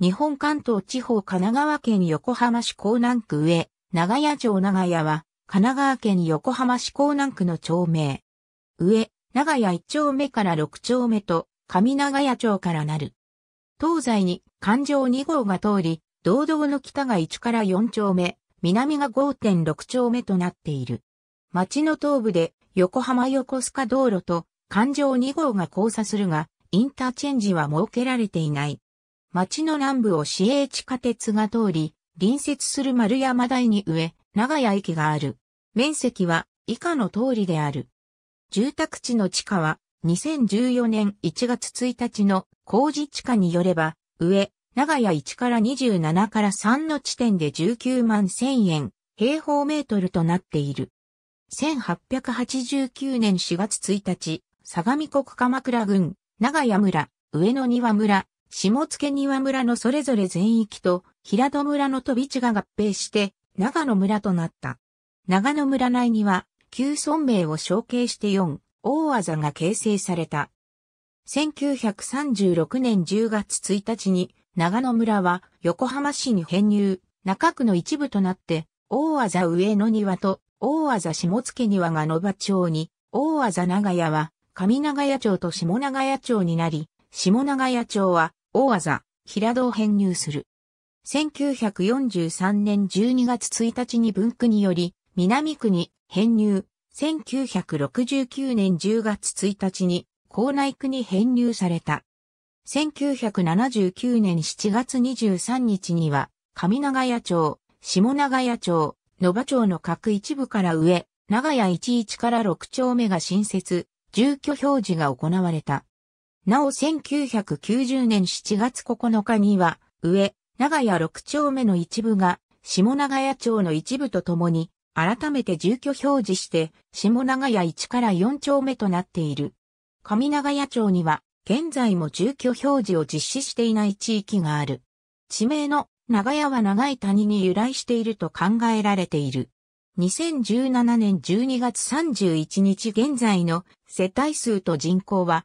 日本関東地方神奈川県横浜市港南区上、長屋城長屋は、神奈川県横浜市港南区の町名。上、長屋1丁目から6丁目と、上長屋町からなる。東西に環状2号が通り、道道の北が1から4丁目、南が5.6丁目となっている。町の東部で横浜横須賀道路と環状2号が交差するが、インターチェンジは設けられていない。町の南部を市営地下鉄が通り、隣接する丸山台に上、長屋駅がある。面積は以下の通りである。住宅地の地下は2014年1月1日の工事地下によれば、上、長屋1から27から3の地点で19万1000円、平方メートルとなっている。1889年4月1日、相模国鎌倉郡、長屋村、上野庭村、下野庭村のそれぞれ全域と平戸村の飛び地が合併して長野村となった。長野村内には旧村名を承継して4、大技が形成された。1936年10月1日に長野村は横浜市に編入、中区の一部となって、大技上野庭と大技下野庭が野場町に、大技長屋は上長屋町と下長屋町になり、下長屋町は大技、平戸を編入する。1943年12月1日に文区により、南区に編入。1969年10月1日に、校内区に編入された。1979年7月23日には、上長屋町、下長屋町、野場町の各一部から上、長屋11から6丁目が新設、住居表示が行われた。なお1990年7月9日には、上、長屋6丁目の一部が、下長屋町の一部とともに、改めて住居表示して、下長屋1から4丁目となっている。上長屋町には、現在も住居表示を実施していない地域がある。地名の長屋は長い谷に由来していると考えられている。2017年12月31日現在の世帯数と人口は